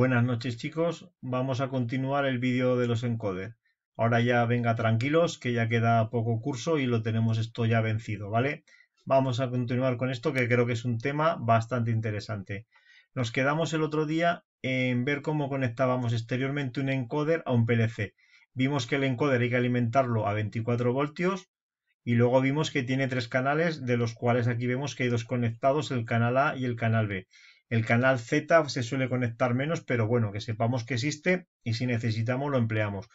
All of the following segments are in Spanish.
Buenas noches chicos, vamos a continuar el vídeo de los encoders. Ahora ya venga tranquilos que ya queda poco curso y lo tenemos esto ya vencido, ¿vale? Vamos a continuar con esto que creo que es un tema bastante interesante. Nos quedamos el otro día en ver cómo conectábamos exteriormente un encoder a un PLC. Vimos que el encoder hay que alimentarlo a 24 voltios y luego vimos que tiene tres canales de los cuales aquí vemos que hay dos conectados, el canal A y el canal B. El canal Z se suele conectar menos, pero bueno, que sepamos que existe y si necesitamos lo empleamos.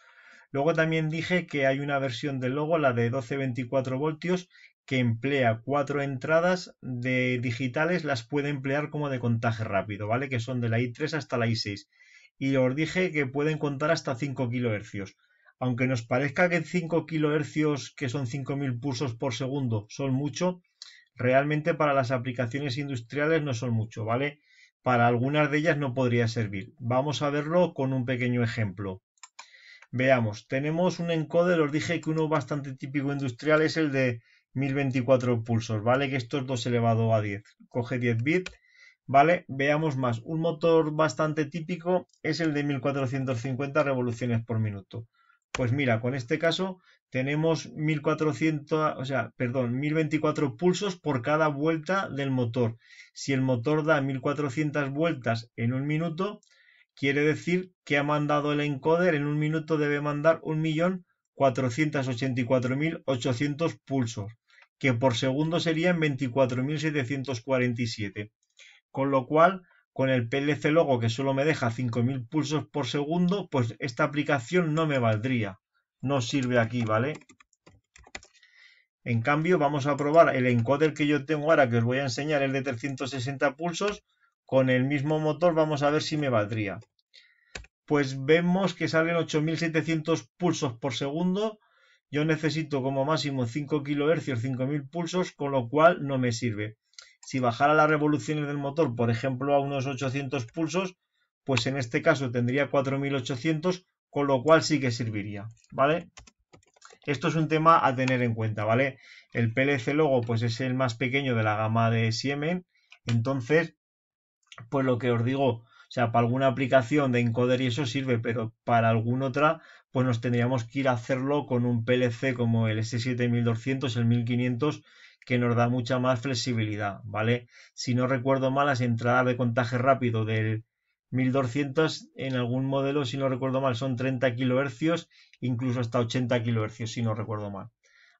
Luego también dije que hay una versión del logo, la de 12-24 voltios, que emplea cuatro entradas de digitales, las puede emplear como de contaje rápido, ¿vale? Que son de la I3 hasta la I6. Y os dije que pueden contar hasta 5 kilohercios, Aunque nos parezca que 5 kilohercios, que son 5.000 pulsos por segundo, son mucho, realmente para las aplicaciones industriales no son mucho, ¿vale? para algunas de ellas no podría servir. Vamos a verlo con un pequeño ejemplo. Veamos, tenemos un encoder, os dije que uno bastante típico industrial es el de 1024 pulsos, ¿vale? Que esto es 2 elevado a 10, coge 10 bits, ¿vale? Veamos más, un motor bastante típico es el de 1450 revoluciones por minuto. Pues mira, con este caso tenemos 1400, o sea, perdón, 1024 pulsos por cada vuelta del motor. Si el motor da 1400 vueltas en un minuto, quiere decir que ha mandado el encoder en un minuto debe mandar 1.484.800 pulsos, que por segundo serían 24.747. Con lo cual, con el PLC Logo que solo me deja 5000 pulsos por segundo, pues esta aplicación no me valdría. No sirve aquí, ¿vale? En cambio, vamos a probar el encoder que yo tengo ahora, que os voy a enseñar, el de 360 pulsos. Con el mismo motor vamos a ver si me valdría. Pues vemos que salen 8700 pulsos por segundo. Yo necesito como máximo 5 kHz, 5000 pulsos, con lo cual no me sirve si bajara las revoluciones del motor, por ejemplo, a unos 800 pulsos, pues en este caso tendría 4800, con lo cual sí que serviría, ¿vale? Esto es un tema a tener en cuenta, ¿vale? El PLC Logo, pues es el más pequeño de la gama de Siemens, entonces, pues lo que os digo, o sea, para alguna aplicación de encoder y eso sirve, pero para alguna otra, pues nos tendríamos que ir a hacerlo con un PLC como el S7200, el 1500, que nos da mucha más flexibilidad, ¿vale? Si no recuerdo mal, las entradas de contaje rápido del 1200 en algún modelo, si no recuerdo mal, son 30 kHz, incluso hasta 80 kHz, si no recuerdo mal,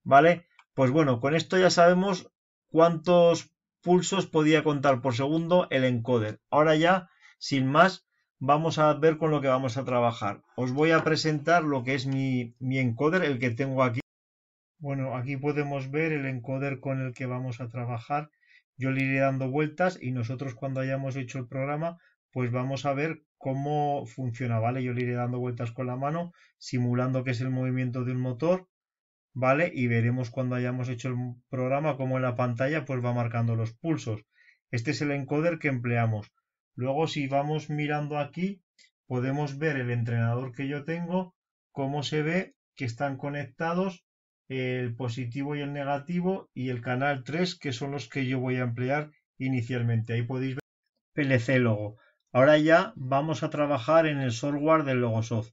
¿vale? Pues bueno, con esto ya sabemos cuántos pulsos podía contar por segundo el encoder. Ahora ya, sin más, vamos a ver con lo que vamos a trabajar. Os voy a presentar lo que es mi encoder, el que tengo aquí. Bueno, aquí podemos ver el encoder con el que vamos a trabajar. Yo le iré dando vueltas y nosotros cuando hayamos hecho el programa, pues vamos a ver cómo funciona, ¿vale? Yo le iré dando vueltas con la mano, simulando que es el movimiento de un motor, ¿vale? Y veremos cuando hayamos hecho el programa cómo en la pantalla pues va marcando los pulsos. Este es el encoder que empleamos. Luego si vamos mirando aquí, podemos ver el entrenador que yo tengo, cómo se ve que están conectados el positivo y el negativo y el canal 3 que son los que yo voy a emplear inicialmente. Ahí podéis ver PLC Logo. Ahora ya vamos a trabajar en el software del Logosoft.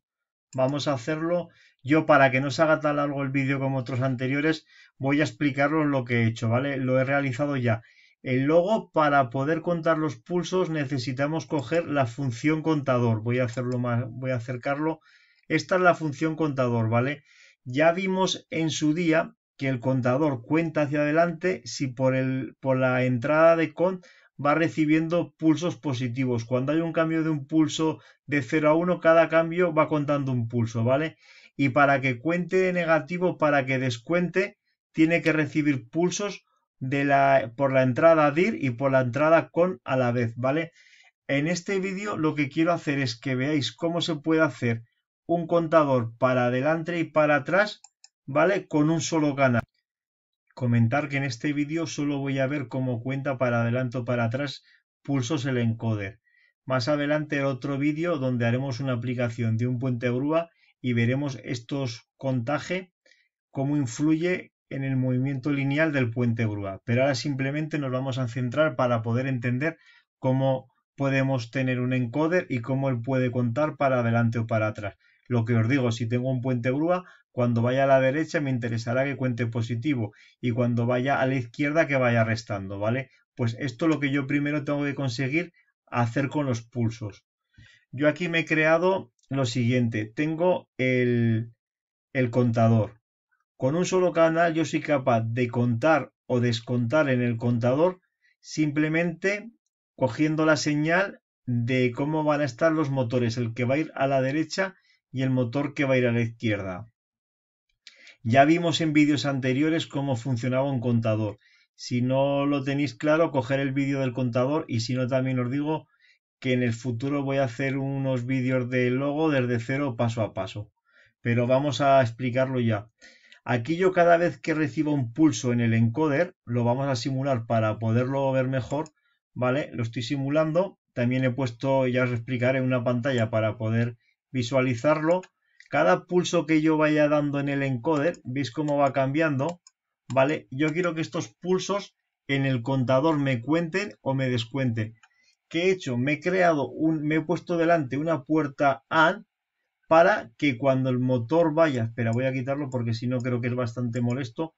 Vamos a hacerlo yo para que no se haga tan largo el vídeo como otros anteriores voy a explicaros lo que he hecho, ¿vale? Lo he realizado ya. El logo para poder contar los pulsos necesitamos coger la función contador. Voy a hacerlo más, voy a acercarlo. Esta es la función contador, ¿vale? Ya vimos en su día que el contador cuenta hacia adelante si por, el, por la entrada de con va recibiendo pulsos positivos. Cuando hay un cambio de un pulso de 0 a 1, cada cambio va contando un pulso, ¿vale? Y para que cuente de negativo, para que descuente, tiene que recibir pulsos de la, por la entrada DIR y por la entrada con a la vez, ¿vale? En este vídeo lo que quiero hacer es que veáis cómo se puede hacer un contador para adelante y para atrás, ¿vale? Con un solo canal. Comentar que en este vídeo solo voy a ver cómo cuenta para adelante o para atrás pulsos el encoder. Más adelante otro vídeo donde haremos una aplicación de un puente grúa y veremos estos contaje, cómo influye en el movimiento lineal del puente grúa. Pero ahora simplemente nos vamos a centrar para poder entender cómo podemos tener un encoder y cómo él puede contar para adelante o para atrás. Lo que os digo, si tengo un puente grúa, cuando vaya a la derecha me interesará que cuente positivo y cuando vaya a la izquierda que vaya restando, ¿vale? Pues esto es lo que yo primero tengo que conseguir hacer con los pulsos. Yo aquí me he creado lo siguiente, tengo el, el contador. Con un solo canal yo soy capaz de contar o descontar en el contador simplemente cogiendo la señal de cómo van a estar los motores, el que va a ir a la derecha y el motor que va a ir a la izquierda. Ya vimos en vídeos anteriores cómo funcionaba un contador. Si no lo tenéis claro, coger el vídeo del contador y si no también os digo que en el futuro voy a hacer unos vídeos de logo desde cero paso a paso. Pero vamos a explicarlo ya. Aquí yo cada vez que recibo un pulso en el encoder, lo vamos a simular para poderlo ver mejor, ¿vale? Lo estoy simulando. También he puesto, ya os explicaré, una pantalla para poder visualizarlo, cada pulso que yo vaya dando en el encoder, veis cómo va cambiando, ¿vale? Yo quiero que estos pulsos en el contador me cuenten o me descuenten. ¿Qué he hecho? Me he creado, un, me he puesto delante una puerta AND para que cuando el motor vaya, espera, voy a quitarlo porque si no creo que es bastante molesto,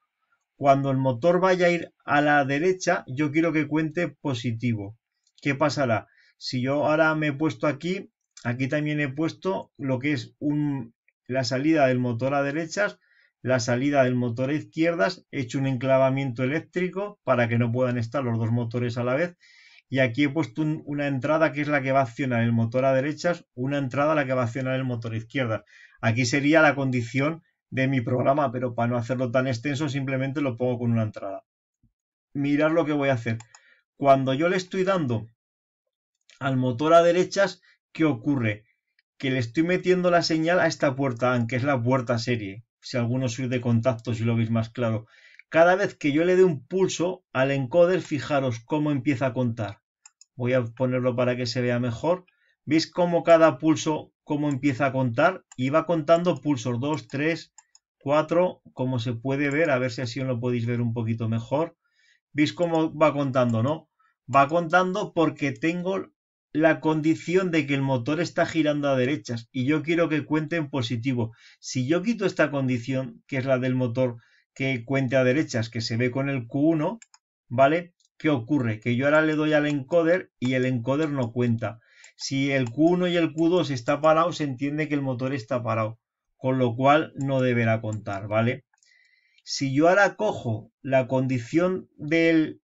cuando el motor vaya a ir a la derecha, yo quiero que cuente positivo. ¿Qué pasará? Si yo ahora me he puesto aquí Aquí también he puesto lo que es la salida del motor a derechas, la salida del motor a izquierdas, he hecho un enclavamiento eléctrico para que no puedan estar los dos motores a la vez. Y aquí he puesto una entrada que es la que va a accionar el motor a derechas, una entrada la que va a accionar el motor a izquierdas. Aquí sería la condición de mi programa, pero para no hacerlo tan extenso simplemente lo pongo con una entrada. Mirad lo que voy a hacer. Cuando yo le estoy dando al motor a derechas, ¿qué ocurre? Que le estoy metiendo la señal a esta puerta aunque es la puerta serie, si alguno soy de contacto, si lo veis más claro. Cada vez que yo le dé un pulso al encoder, fijaros cómo empieza a contar. Voy a ponerlo para que se vea mejor. ¿Veis cómo cada pulso, cómo empieza a contar? Y va contando pulsos 2, 3, 4, como se puede ver, a ver si así lo podéis ver un poquito mejor. ¿Veis cómo va contando, no? Va contando porque tengo la condición de que el motor está girando a derechas y yo quiero que cuente en positivo. Si yo quito esta condición, que es la del motor que cuente a derechas, que se ve con el Q1, ¿vale? ¿Qué ocurre? Que yo ahora le doy al encoder y el encoder no cuenta. Si el Q1 y el Q2 está parado, se entiende que el motor está parado, con lo cual no deberá contar, ¿vale? Si yo ahora cojo la condición del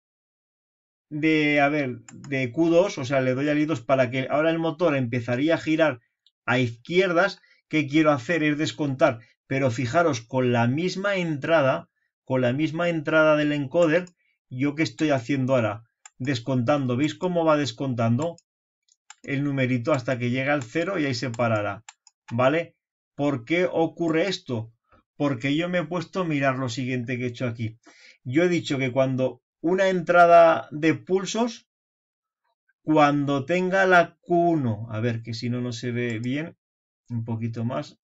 de, a ver, de Q2, o sea, le doy al I2 para que ahora el motor empezaría a girar a izquierdas, ¿qué quiero hacer? Es descontar, pero fijaros, con la misma entrada, con la misma entrada del encoder, ¿yo qué estoy haciendo ahora? Descontando, ¿veis cómo va descontando? El numerito hasta que llega al 0 y ahí se parará, ¿vale? ¿Por qué ocurre esto? Porque yo me he puesto a mirar lo siguiente que he hecho aquí. Yo he dicho que cuando una entrada de pulsos cuando tenga la Q1. A ver, que si no, no se ve bien. Un poquito más.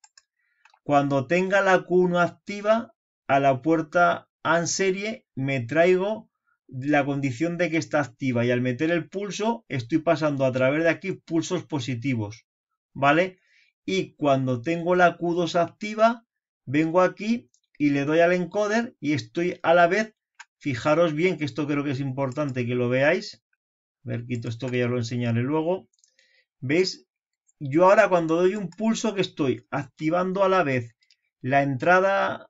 Cuando tenga la Q1 activa, a la puerta ANSERIE serie me traigo la condición de que está activa. Y al meter el pulso, estoy pasando a través de aquí pulsos positivos. ¿Vale? Y cuando tengo la Q2 activa, vengo aquí y le doy al encoder y estoy a la vez Fijaros bien que esto creo que es importante que lo veáis. A ver, quito esto que ya lo enseñaré luego. ¿Veis? Yo ahora cuando doy un pulso que estoy activando a la vez la entrada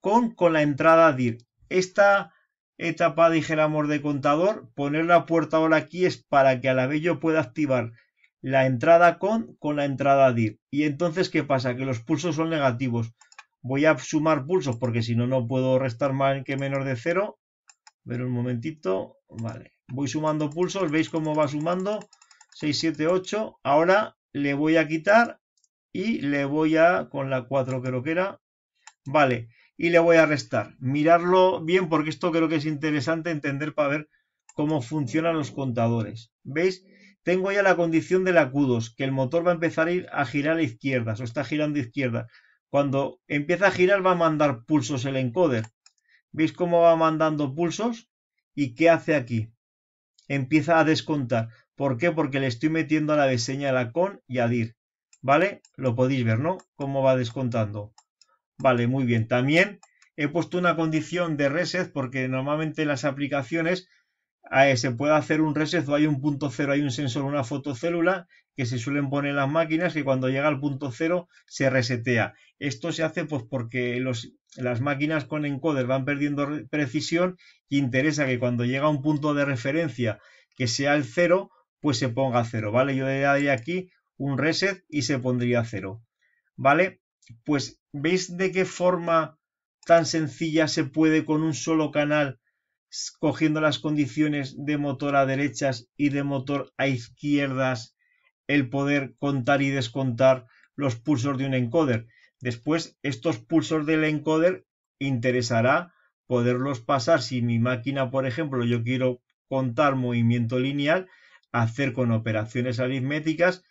con, con la entrada DIR. Esta etapa, dijéramos, de contador, poner la puerta ahora aquí es para que a la vez yo pueda activar la entrada con con la entrada dir. Y entonces, ¿qué pasa? Que los pulsos son negativos. Voy a sumar pulsos porque si no, no puedo restar más que menos de cero. Ver un momentito. Vale. Voy sumando pulsos. ¿Veis cómo va sumando? 6, 7, 8. Ahora le voy a quitar y le voy a, con la 4 creo que era, vale, y le voy a restar. Mirarlo bien porque esto creo que es interesante entender para ver cómo funcionan los contadores. ¿Veis? Tengo ya la condición del acudos, que el motor va a empezar a, ir a girar a izquierda, o está girando a izquierda. Cuando empieza a girar va a mandar pulsos el encoder. ¿Veis cómo va mandando pulsos? ¿Y qué hace aquí? Empieza a descontar. ¿Por qué? Porque le estoy metiendo a la beseña la con y a dir. ¿Vale? Lo podéis ver, ¿no? Cómo va descontando. Vale, muy bien. También he puesto una condición de reset porque normalmente en las aplicaciones se puede hacer un reset o hay un punto cero, hay un sensor, una fotocélula que se suelen poner en las máquinas y cuando llega al punto cero se resetea. Esto se hace pues porque los las máquinas con encoder van perdiendo precisión y interesa que cuando llega a un punto de referencia que sea el cero, pues se ponga cero, ¿vale? Yo le daría aquí un reset y se pondría cero, ¿vale? Pues veis de qué forma tan sencilla se puede con un solo canal cogiendo las condiciones de motor a derechas y de motor a izquierdas el poder contar y descontar los pulsos de un encoder. Después, estos pulsos del encoder interesará poderlos pasar si mi máquina, por ejemplo, yo quiero contar movimiento lineal, hacer con operaciones aritméticas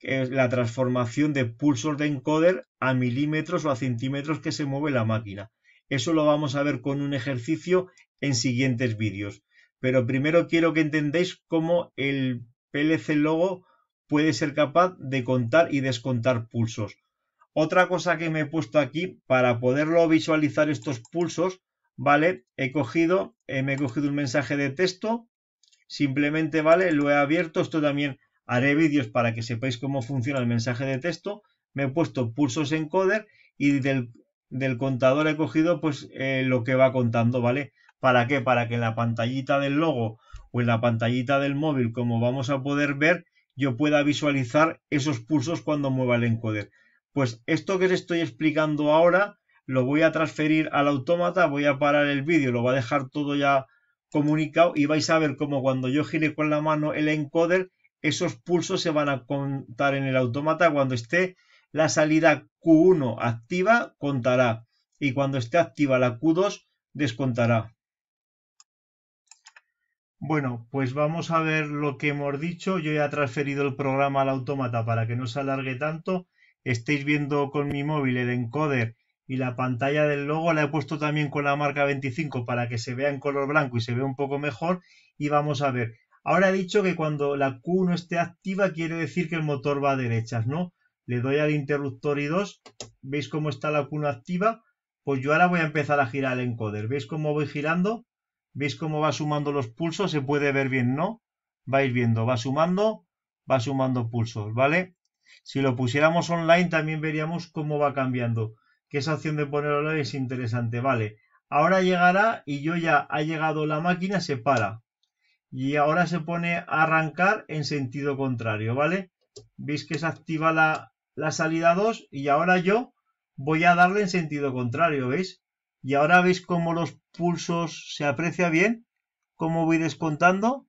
la transformación de pulsos de encoder a milímetros o a centímetros que se mueve la máquina. Eso lo vamos a ver con un ejercicio en siguientes vídeos. Pero primero quiero que entendéis cómo el PLC Logo puede ser capaz de contar y descontar pulsos. Otra cosa que me he puesto aquí para poderlo visualizar estos pulsos, ¿vale? He cogido, eh, me he cogido un mensaje de texto, simplemente, ¿vale? Lo he abierto, esto también haré vídeos para que sepáis cómo funciona el mensaje de texto, me he puesto pulsos encoder y del, del contador he cogido pues eh, lo que va contando, ¿vale? ¿Para qué? Para que en la pantallita del logo o en la pantallita del móvil, como vamos a poder ver, yo pueda visualizar esos pulsos cuando mueva el encoder. Pues esto que os estoy explicando ahora lo voy a transferir al autómata, voy a parar el vídeo, lo va a dejar todo ya comunicado y vais a ver cómo cuando yo gire con la mano el encoder, esos pulsos se van a contar en el autómata cuando esté la salida Q1 activa, contará. Y cuando esté activa la Q2, descontará. Bueno, pues vamos a ver lo que hemos dicho. Yo ya he transferido el programa al autómata para que no se alargue tanto. Estáis viendo con mi móvil el encoder y la pantalla del logo. La he puesto también con la marca 25 para que se vea en color blanco y se vea un poco mejor. Y vamos a ver. Ahora he dicho que cuando la Q no esté activa quiere decir que el motor va a derechas, ¿no? Le doy al interruptor I2. ¿Veis cómo está la Q activa? Pues yo ahora voy a empezar a girar el encoder. ¿Veis cómo voy girando? ¿Veis cómo va sumando los pulsos? Se puede ver bien, ¿no? Vais viendo, va sumando, va sumando pulsos, ¿vale? Si lo pusiéramos online también veríamos cómo va cambiando. Que esa opción de ponerlo online es interesante, ¿vale? Ahora llegará y yo ya ha llegado la máquina, se para. Y ahora se pone a arrancar en sentido contrario, ¿vale? Veis que se activa la, la salida 2 y ahora yo voy a darle en sentido contrario, ¿veis? Y ahora veis cómo los pulsos se aprecia bien. Cómo voy descontando.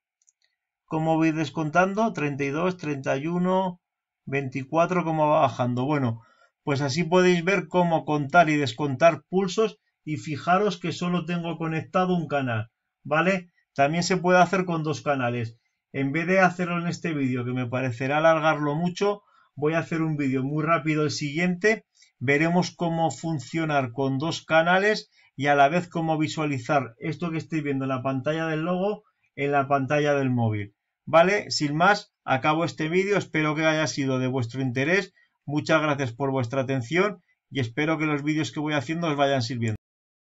Cómo voy descontando. 32, 31, 24, cómo va bajando. Bueno, pues así podéis ver cómo contar y descontar pulsos. Y fijaros que solo tengo conectado un canal. ¿Vale? También se puede hacer con dos canales. En vez de hacerlo en este vídeo, que me parecerá alargarlo mucho, voy a hacer un vídeo muy rápido el siguiente veremos cómo funcionar con dos canales y a la vez cómo visualizar esto que estoy viendo en la pantalla del logo en la pantalla del móvil. Vale, sin más, acabo este vídeo, espero que haya sido de vuestro interés, muchas gracias por vuestra atención y espero que los vídeos que voy haciendo os vayan sirviendo.